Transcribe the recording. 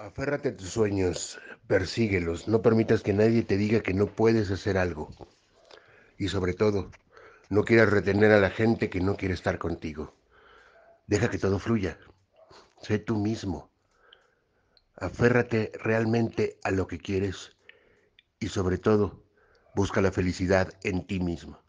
Aférrate a tus sueños, persíguelos, no permitas que nadie te diga que no puedes hacer algo. Y sobre todo, no quieras retener a la gente que no quiere estar contigo. Deja que todo fluya. Sé tú mismo. Aférrate realmente a lo que quieres y sobre todo, busca la felicidad en ti mismo.